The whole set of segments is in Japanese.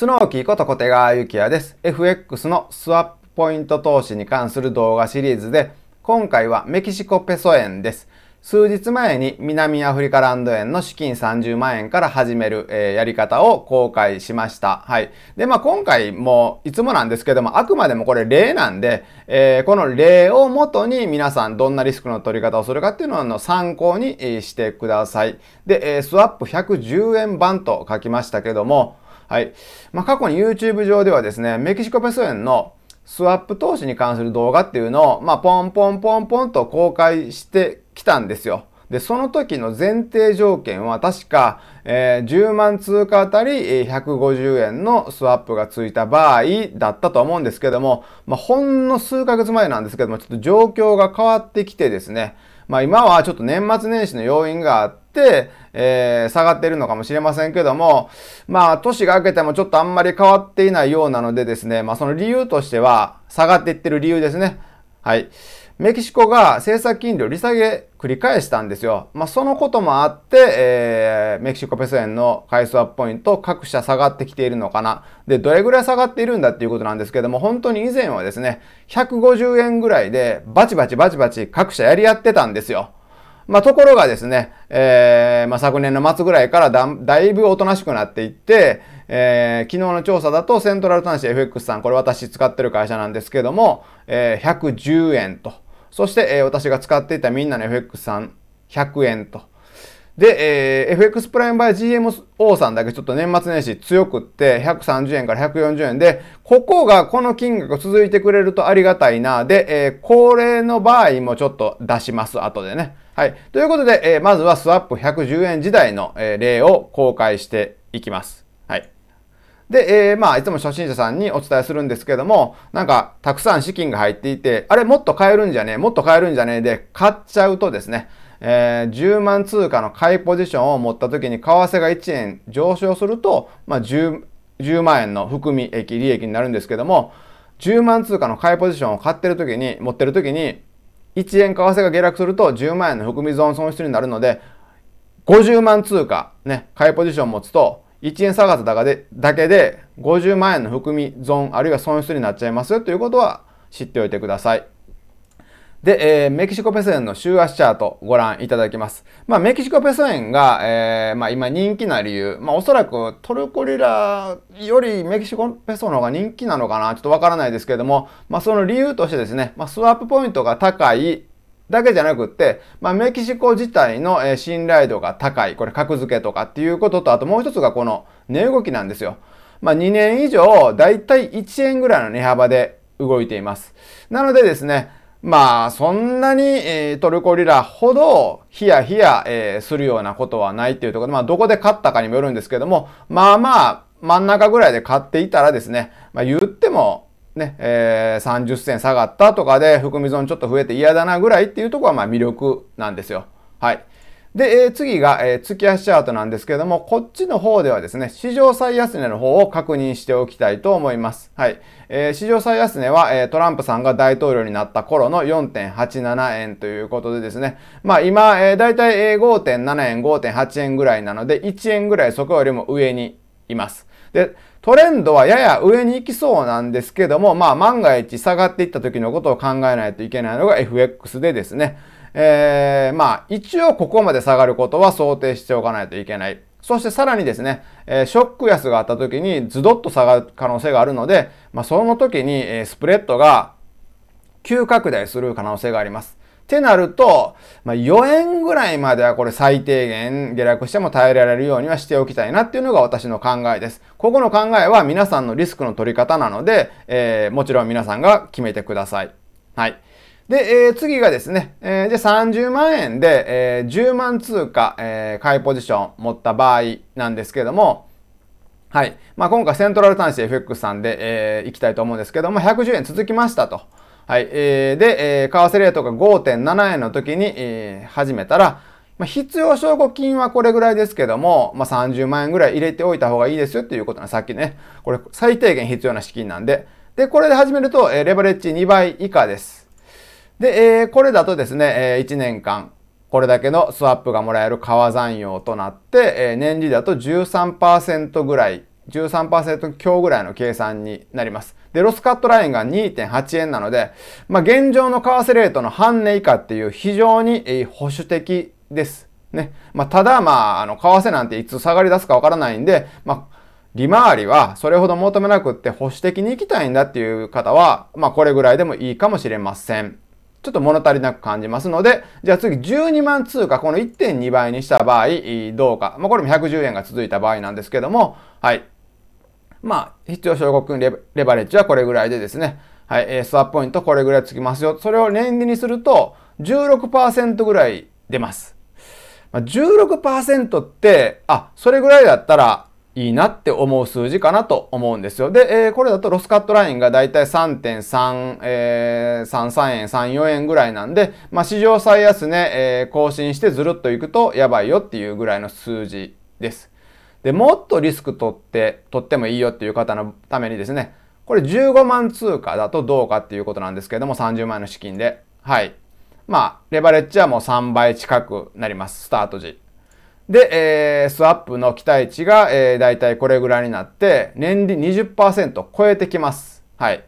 スノーキーこと小手川幸也です。FX のスワップポイント投資に関する動画シリーズで、今回はメキシコペソ円です。数日前に南アフリカランド円の資金30万円から始める、えー、やり方を公開しました。はい。で、まあ今回もいつもなんですけども、あくまでもこれ例なんで、えー、この例をもとに皆さんどんなリスクの取り方をするかっていうのの参考にしてください。で、スワップ110円版と書きましたけども、はい。まあ、過去に YouTube 上ではですね、メキシコペソ円のスワップ投資に関する動画っていうのを、まあ、ポンポンポンポンと公開してきたんですよ。で、その時の前提条件は確か、えー、10万通貨あたり150円のスワップがついた場合だったと思うんですけども、まあ、ほんの数ヶ月前なんですけども、ちょっと状況が変わってきてですね、まあ、今はちょっと年末年始の要因があって、えー、下がっているのかもしれませんけども、まあ、年が明けてもちょっとあんまり変わっていないようなのでですね、まあ、その理由としては、下がっていってる理由ですね。はい。メキシコが政策金利を利下げ繰り返したんですよ。まあ、そのこともあって、えー、メキシコペソ円の買いスワップポイント各社下がってきているのかな。で、どれぐらい下がっているんだっていうことなんですけども、本当に以前はですね、150円ぐらいでバチバチバチバチ各社やり合ってたんですよ。まあ、ところがですね、えー、まあ、昨年の末ぐらいからだだいぶおとなしくなっていって、えー、昨日の調査だとセントラル端子 FX さん、これ私使ってる会社なんですけども、えー、110円と。そして、え私が使っていたみんなの FX さん100円と。で、えー、FX プライムバイ GMO さんだけちょっと年末年始強くって、130円から140円で、ここがこの金額続いてくれるとありがたいな。で、えー、恒例の場合もちょっと出します。後でね。はい。ということで、えー、まずはスワップ110円時代の、え例を公開していきます。で、えー、まあ、いつも初心者さんにお伝えするんですけども、なんか、たくさん資金が入っていて、あれ、もっと買えるんじゃねえ、もっと買えるんじゃねえで、買っちゃうとですね、えー、10万通貨の買いポジションを持った時に、為替が1円上昇すると、まあ10、10万円の含み益、利益になるんですけども、10万通貨の買いポジションを買ってる時に、持ってる時に、1円為替が下落すると10万円の含み損損失になるので、50万通貨、ね、買いポジション持つと、1円下がっただけで50万円の含み損あるいは損失になっちゃいますよということは知っておいてください。で、えー、メキシコペソ円の週足チャートご覧いただきます。まあ、メキシコペソ円が、えー、まあ、今人気な理由、まあ、おそらくトルコリラよりメキシコペソの方が人気なのかな、ちょっとわからないですけれども、まあ、その理由としてですね、まあ、スワップポイントが高いだけじゃなくって、まあ、メキシコ自体の、え信頼度が高い、これ格付けとかっていうことと、あともう一つがこの値動きなんですよ。まあ、2年以上、だいたい1円ぐらいの値幅で動いています。なのでですね、まあ、そんなに、えトルコリラほどヒヤヒヤ、えするようなことはないっていうところで、まあ、どこで買ったかにもよるんですけども、まあまあ、真ん中ぐらいで買っていたらですね、まあ、言ってもね、えー、30銭下がったとかで含み損ちょっと増えて嫌だなぐらいっていうとこはま魅力なんですよ。はい。で、えー、次が、えー、月足チャートなんですけども、こっちの方ではですね、史上最安値の方を確認しておきたいと思います。はい。えー、史上最安値は、えー、トランプさんが大統領になった頃の4.87円ということでですね、まあ今、えー、だいたい5.7円、5.8円ぐらいなので、1円ぐらいそこよりも上にいます。で、トレンドはやや上に行きそうなんですけども、まあ万が一下がっていった時のことを考えないといけないのが FX でですね、えー、まあ一応ここまで下がることは想定しておかないといけない。そしてさらにですね、えショック安があった時にズドッと下がる可能性があるので、まあその時にスプレッドが急拡大する可能性があります。ってなると、まあ、4円ぐらいまではこれ最低限下落しても耐えられるようにはしておきたいなっていうのが私の考えです。ここの考えは皆さんのリスクの取り方なので、えー、もちろん皆さんが決めてください。はい。で、えー、次がですね、えー、あ30万円で、えー、10万通貨、えー、買いポジション持った場合なんですけども、はい。まあ、今回セントラル端子 FX さんで、えー、いきたいと思うんですけども、110円続きましたと。はい。えー、で、えー、為替レートが5.7円の時に、えー、始めたら、まあ、必要証拠金はこれぐらいですけども、まあ、30万円ぐらい入れておいた方がいいですよっていうことなさっきね、これ最低限必要な資金なんで、で、これで始めると、えー、レバレッジ2倍以下です。で、えー、これだとですね、えー、1年間、これだけのスワップがもらえる川残用となって、えー、年利だと13%ぐらい、13%強ぐらいの計算になります。で、ロスカットラインが2.8円なので、まあ、現状の為替レートの半値以下っていう非常に保守的です。ね。まあ、ただ、まあ、あの、為替なんていつ下がり出すかわからないんで、まあ、利回りはそれほど求めなくって保守的に行きたいんだっていう方は、まあ、これぐらいでもいいかもしれません。ちょっと物足りなく感じますので、じゃあ次12万通貨、この1.2倍にした場合、どうか。まあ、これも110円が続いた場合なんですけども、はい。まあ、必要証拠金レバレッジはこれぐらいでですね、はい、えスワップポイントこれぐらいつきますよ。それを年利にすると16%ぐらい出ます。まあ、16%って、あ、それぐらいだったらいいなって思う数字かなと思うんですよ。で、えー、これだとロスカットラインがだいたい3.3、えー、33円、34円ぐらいなんで、まあ、史上最安値、ね、えー、更新してずるっといくとやばいよっていうぐらいの数字です。で、もっとリスク取って、取ってもいいよっていう方のためにですね、これ15万通貨だとどうかっていうことなんですけども、30万円の資金で。はい。まあ、レバレッジはもう3倍近くなります、スタート時。で、えー、スワップの期待値が、えー、だいたいこれぐらいになって、年利20%超えてきます。はい。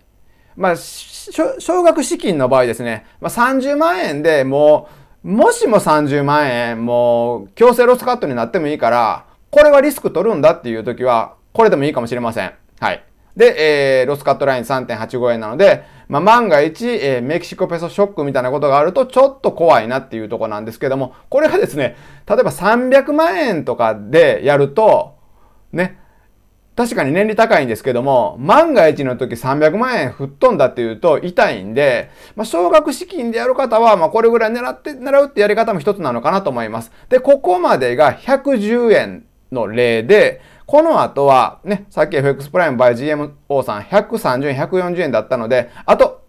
まあ、少額資金の場合ですね、まあ、30万円でもう、もしも30万円、もう、強制ロスカットになってもいいから、これはリスク取るんだっていう時は、これでもいいかもしれません。はい。で、えー、ロスカットライン3.85円なので、まあ、万が一、えー、メキシコペソショックみたいなことがあると、ちょっと怖いなっていうとこなんですけども、これがですね、例えば300万円とかでやると、ね、確かに年利高いんですけども、万が一の時300万円吹っ飛んだっていうと痛いんで、まあ、少額資金でやる方は、まあ、これぐらい狙って、狙うってやり方も一つなのかなと思います。で、ここまでが110円の例で、この後はね、さっき FX プライム by GMO さん130円、140円だったので、あと、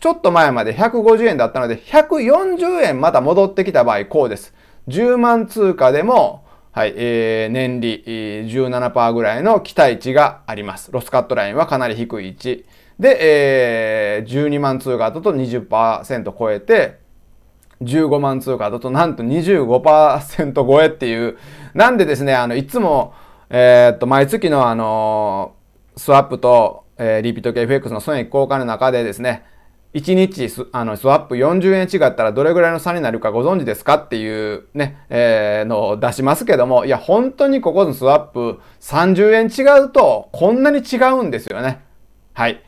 ちょっと前まで150円だったので、140円また戻ってきた場合、こうです。10万通貨でも、はい、えー、年利17%ぐらいの期待値があります。ロスカットラインはかなり低い位置。で、えー、12万通貨だと20%超えて、15万通貨だとなんと25%超えっていう、なんでですね、あの、いつも、えー、っと、毎月のあのスワップと、えー、リピート系 FX の損益交換の中でですね、1日スあのスワップ40円違ったらどれぐらいの差になるかご存知ですかっていうね、えー、のを出しますけども、いや、本当にここのスワップ30円違うとこんなに違うんですよね。はい。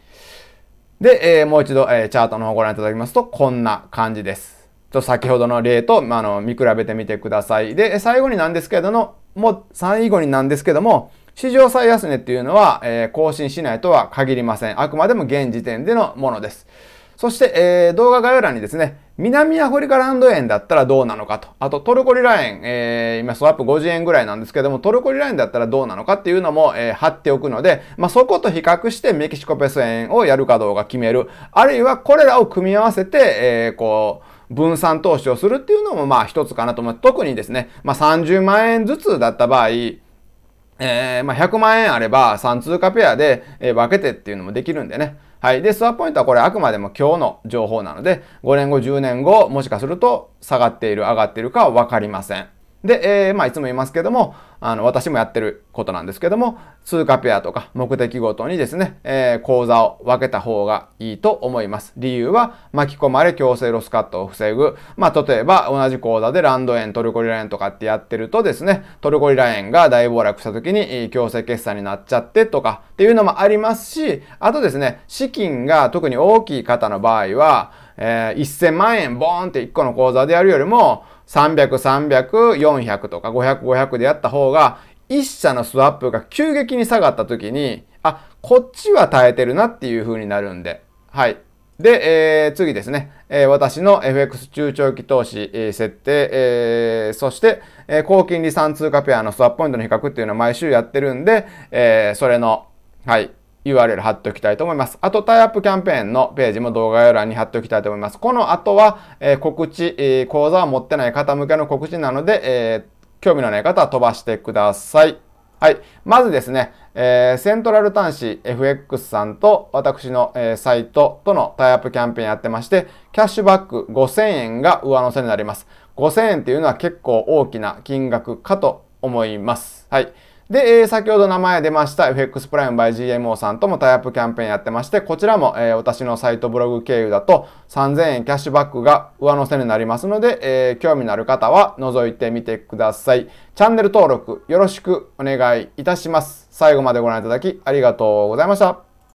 で、えー、もう一度、えー、チャートの方をご覧いただきますと、こんな感じです。と先ほどの例と、まあ、の見比べてみてください。で、最後になんですけども、も最後になんですけども、史上最安値っていうのは、えー、更新しないとは限りません。あくまでも現時点でのものです。そして、えー、動画概要欄にですね、南アフリカランド円だったらどうなのかと。あと、トルコリラ円、えー、今スワップ50円ぐらいなんですけども、トルコリラ円だったらどうなのかっていうのも、えー、貼っておくので、まあ、そこと比較してメキシコペソ円をやるかどうか決める。あるいは、これらを組み合わせて、えー、こう、分散投資をするっていうのもまあ一つかなと思って特にですね、まあ、30万円ずつだった場合、えー、まあ、100万円あれば3通貨ペアで、え分けてっていうのもできるんでね。はい。で、スワップポイントはこれあくまでも今日の情報なので、5年後、10年後、もしかすると下がっている、上がっているかは分かりません。で、えー、まあ、いつも言いますけども、あの、私もやってることなんですけども、通貨ペアとか目的ごとにですね、えー、口座を分けた方がいいと思います。理由は、巻き込まれ強制ロスカットを防ぐ。まあ、例えば、同じ口座でランド円、トルコリラ円とかってやってるとですね、トルコリラ円が大暴落した時に強制決算になっちゃってとかっていうのもありますし、あとですね、資金が特に大きい方の場合は、えー、1000万円ボーンって1個の口座でやるよりも、300、300、400とか500、500でやった方が、1社のスワップが急激に下がった時に、あ、こっちは耐えてるなっていう風になるんで、はい。で、えー、次ですね、えー、私の FX 中長期投資、えー、設定、えー、そして、えー、高金利3通貨ペアのスワップポイントの比較っていうのを毎週やってるんで、えー、それの、はい、URL 貼っておきたいと思います。あと、タイアップキャンペーンのページも動画概要欄に貼っておきたいと思います。この後は、えー、告知、えー、講座を持ってない方向けの告知なので、えー、興味のない方は飛ばしてください。はい。まずですね、えー、セントラル端子 FX さんと私の、えー、サイトとのタイアップキャンペーンやってまして、キャッシュバック5000円が上乗せになります。5000円っていうのは結構大きな金額かと思います。はい。で、えー、先ほど名前出ました FX プライム by GMO さんともタイアップキャンペーンやってまして、こちらも、えー、私のサイトブログ経由だと3000円キャッシュバックが上乗せになりますので、えー、興味のある方は覗いてみてください。チャンネル登録よろしくお願いいたします。最後までご覧いただきありがとうございました。